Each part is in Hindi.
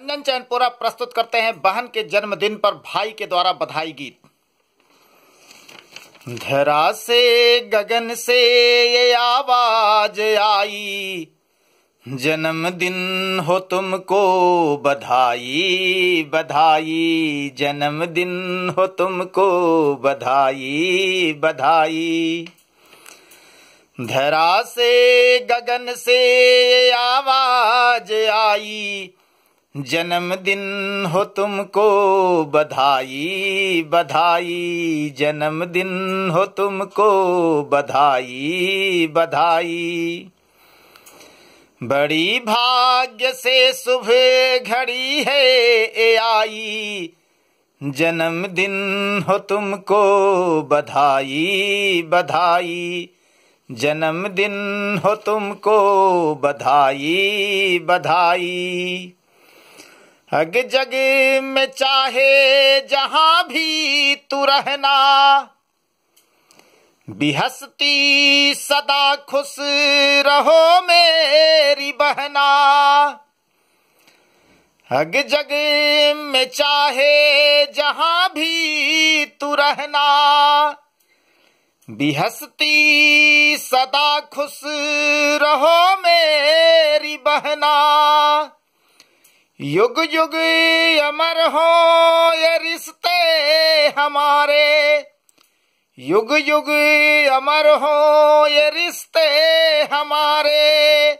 रंजन चैनपुरा प्रस्तुत करते हैं बहन के जन्मदिन पर भाई के द्वारा बधाई गीत धरा से गगन से ये आवाज आई जन्मदिन हो तुमको बधाई बधाई जन्मदिन हो तुमको बधाई बधाई धरा से गगन से आवाज आई जन्मदिन हो तुमको बधाई बधाई जन्मदिन हो तुमको बधाई बधाई बड़ी भाग्य से सुबह घड़ी है ए आई जन्मदिन हो तुमको बधाई बधाई जन्मदिन हो तुमको बधाई बधाई हग जग में चाहे जहां भी तू रहना बिहसती सदा खुश रहो मेरी बहना हग जग में चाहे जहां भी तू रहना बिहसती सदा खुश रहो मेरी बहना युग युग अमर हो ये रिश्ते हमारे युग युग अमर हो ये रिश्ते हमारे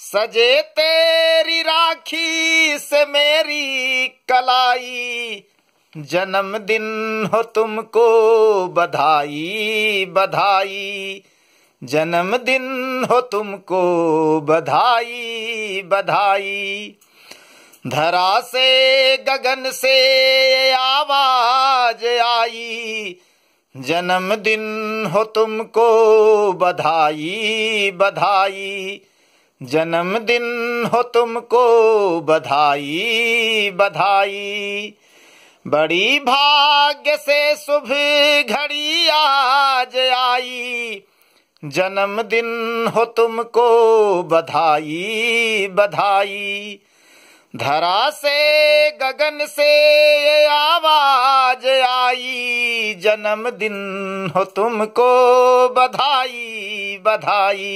सजे तेरी राखी से मेरी कलाई जन्मदिन हो तुमको बधाई बधाई जन्मदिन हो तुमको बधाई बधाई धरा से गगन से आवाज आई जन्मदिन हो तुमको बधाई बधाई जन्मदिन हो तुमको बधाई बधाई बड़ी भाग्य से शुभ घड़ी आज आई जन्मदिन हो तुमको बधाई बधाई धरा से गगन से ये आवाज आई जन्मदिन हो तुमको बधाई बधाई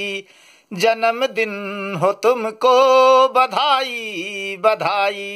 जन्मदिन हो तुमको बधाई बधाई